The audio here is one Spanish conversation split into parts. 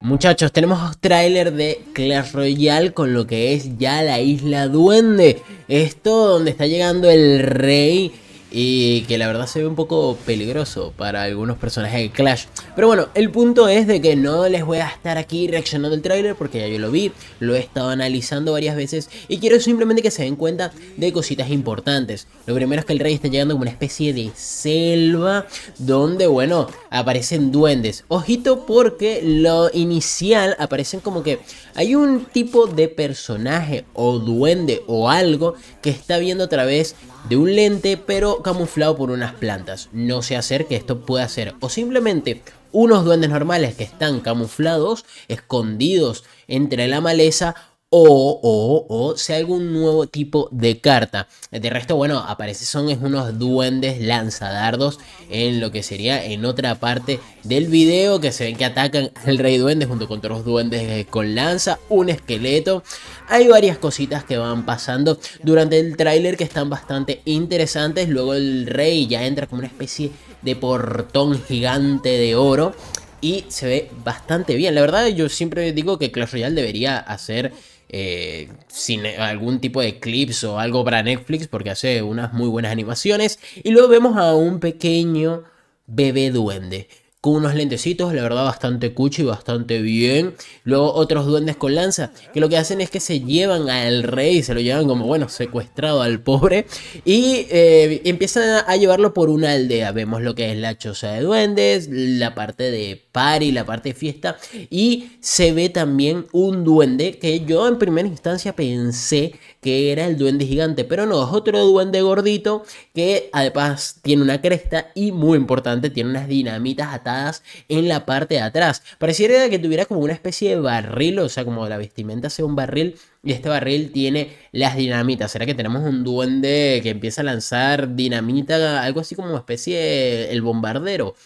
Muchachos, tenemos tráiler de Clash Royale con lo que es ya la isla duende. Esto donde está llegando el rey y que la verdad se ve un poco peligroso para algunos personajes de Clash. Pero bueno, el punto es de que no les voy a estar aquí reaccionando el tráiler porque ya yo lo vi, lo he estado analizando varias veces y quiero simplemente que se den cuenta de cositas importantes. Lo primero es que el rey está llegando como una especie de selva donde, bueno, aparecen duendes. Ojito porque lo inicial aparecen como que hay un tipo de personaje o duende o algo que está viendo otra vez de un lente pero camuflado por unas plantas. No sé hacer que esto pueda ser o simplemente unos duendes normales que están camuflados, escondidos entre la maleza o, o, o sea algún nuevo tipo de carta. De resto, bueno, aparece son unos duendes lanzadardos en lo que sería en otra parte del video que se ven que atacan al rey duende junto con otros duendes con lanza, un esqueleto. Hay varias cositas que van pasando durante el tráiler que están bastante interesantes. Luego el rey ya entra como una especie de portón gigante de oro y se ve bastante bien. La verdad yo siempre digo que Clash Royale debería hacer eh, sin eh, algún tipo de clips o algo para Netflix porque hace unas muy buenas animaciones. Y luego vemos a un pequeño bebé duende con unos lentecitos, la verdad bastante y bastante bien. Luego otros duendes con lanza, que lo que hacen es que se llevan al rey, se lo llevan como, bueno, secuestrado al pobre, y eh, empiezan a llevarlo por una aldea. Vemos lo que es la choza de duendes, la parte de party, la parte de fiesta, y se ve también un duende que yo en primera instancia pensé que era el duende gigante, pero no, es otro duende gordito que además tiene una cresta y muy importante, tiene unas dinamitas atadas en la parte de atrás. Pareciera que tuviera como una especie de barril, o sea, como la vestimenta sea un barril y este barril tiene las dinamitas. ¿Será que tenemos un duende que empieza a lanzar dinamita, algo así como una especie el bombardero?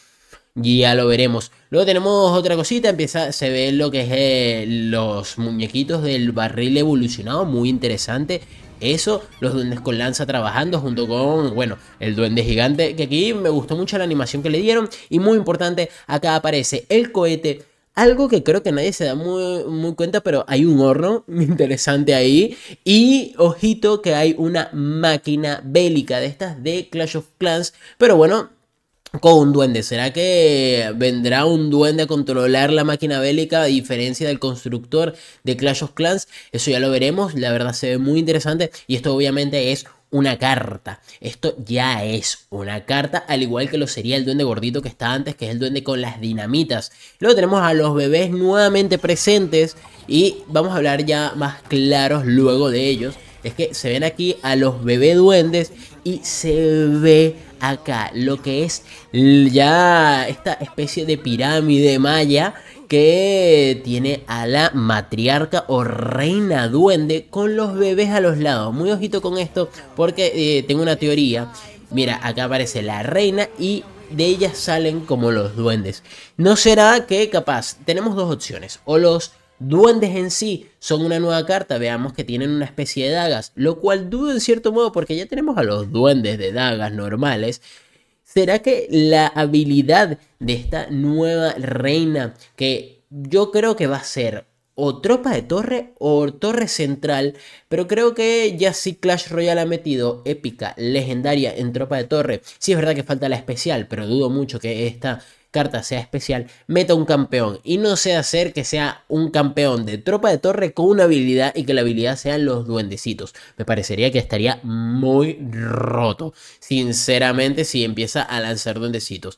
ya lo veremos. Luego tenemos otra cosita, empieza, se ve lo que es eh, los muñequitos del barril evolucionado, muy interesante. Eso, los duendes con lanza trabajando junto con, bueno, el duende gigante, que aquí me gustó mucho la animación que le dieron. Y muy importante, acá aparece el cohete algo que creo que nadie se da muy, muy, cuenta, pero hay un horno interesante ahí. Y ojito que hay una máquina bélica de estas de Clash of Clans. Pero bueno, con un duende. ¿Será que vendrá un duende a controlar la máquina bélica a diferencia del constructor de Clash of Clans? Eso ya lo veremos. La verdad se ve muy interesante. Y esto obviamente es una carta. Esto ya es una carta, al igual que lo sería el duende gordito que está antes, que es el duende con las dinamitas. Luego tenemos a los bebés nuevamente presentes y vamos a hablar ya más claros luego de ellos es que se ven aquí a los bebé duendes y se ve acá lo que es ya esta especie de pirámide maya que tiene a la matriarca o reina duende con los bebés a los lados. Muy ojito con esto porque eh, tengo una teoría. Mira, acá aparece la reina y de ella salen como los duendes. ¿No será que capaz tenemos dos opciones? O los Duendes en sí son una nueva carta, veamos que tienen una especie de dagas, lo cual dudo en cierto modo porque ya tenemos a los duendes de dagas normales. ¿Será que la habilidad de esta nueva reina, que yo creo que va a ser o tropa de torre o torre central, pero creo que ya sí Clash Royale ha metido épica, legendaria en tropa de torre. Sí es verdad que falta la especial, pero dudo mucho que esta carta sea especial, meta un campeón y no sea hacer que sea un campeón de tropa de torre con una habilidad y que la habilidad sean los duendecitos. Me parecería que estaría muy roto, sinceramente, si empieza a lanzar duendecitos.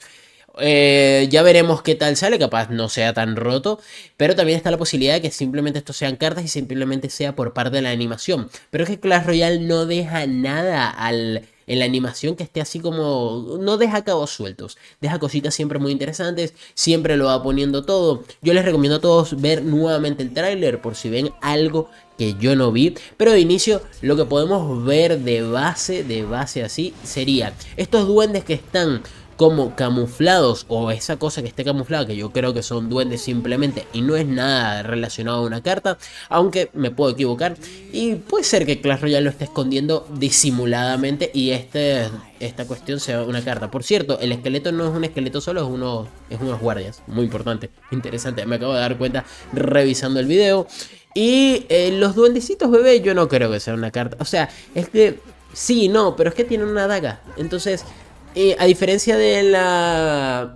Eh, ya veremos qué tal sale, capaz no sea tan roto, pero también está la posibilidad de que simplemente esto sean cartas y simplemente sea por parte de la animación. Pero es que Clash Royale no deja nada al, en la animación que esté así como... No deja cabos sueltos, deja cositas siempre muy interesantes, siempre lo va poniendo todo. Yo les recomiendo a todos ver nuevamente el tráiler por si ven algo que yo no vi. Pero de inicio, lo que podemos ver de base, de base así, sería estos duendes que están como camuflados o esa cosa que esté camuflada, que yo creo que son duendes simplemente y no es nada relacionado a una carta, aunque me puedo equivocar. Y puede ser que Clash Royale lo esté escondiendo disimuladamente y este, esta cuestión sea una carta. Por cierto, el esqueleto no es un esqueleto solo, es, uno, es unos guardias. Muy importante, interesante, me acabo de dar cuenta revisando el video. Y eh, los duendecitos bebé yo no creo que sea una carta. O sea, es que sí, no, pero es que tiene una daga. Entonces eh, a diferencia de la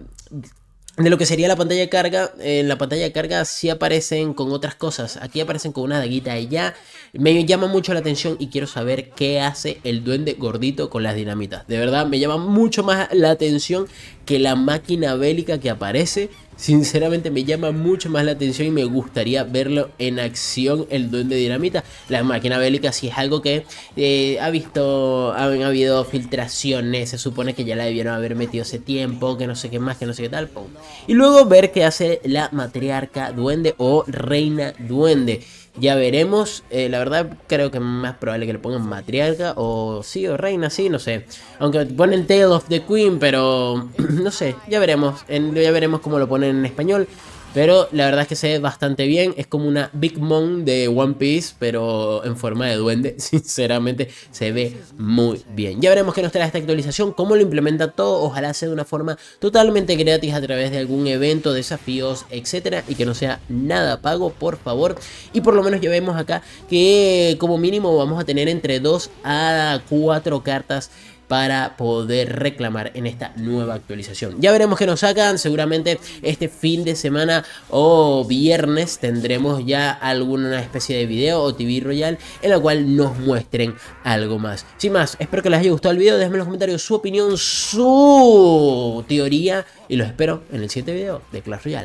de lo que sería la pantalla de carga, en la pantalla de carga sí aparecen con otras cosas. Aquí aparecen con una daguita y ya me llama mucho la atención y quiero saber qué hace el duende gordito con las dinamitas. De verdad, me llama mucho más la atención que la máquina bélica que aparece Sinceramente me llama mucho más la atención y me gustaría verlo en acción el duende dinamita. La máquina bélica si es algo que eh, ha visto, ha habido filtraciones, se supone que ya la debieron haber metido ese tiempo, que no sé qué más, que no sé qué tal. Y luego ver qué hace la matriarca duende o reina duende. Ya veremos, eh, la verdad creo que es más probable que le pongan matriarca o sí o reina, sí, no sé. Aunque ponen Tale of the Queen, pero no sé, ya veremos, ya veremos cómo lo ponen en español. Pero la verdad es que se ve bastante bien. Es como una Big Mom de One Piece, pero en forma de duende. Sinceramente, se ve muy bien. Ya veremos qué nos trae esta actualización, cómo lo implementa todo. Ojalá sea de una forma totalmente gratis a través de algún evento, desafíos, etcétera, Y que no sea nada pago, por favor. Y por lo menos ya vemos acá que como mínimo vamos a tener entre 2 a 4 cartas para poder reclamar en esta nueva actualización. Ya veremos qué nos sacan, seguramente este fin de semana o viernes tendremos ya alguna especie de video o TV Royal en la cual nos muestren algo más. Sin más, espero que les haya gustado el video, déjenme en los comentarios su opinión, su teoría y los espero en el siguiente video de Clash Royale.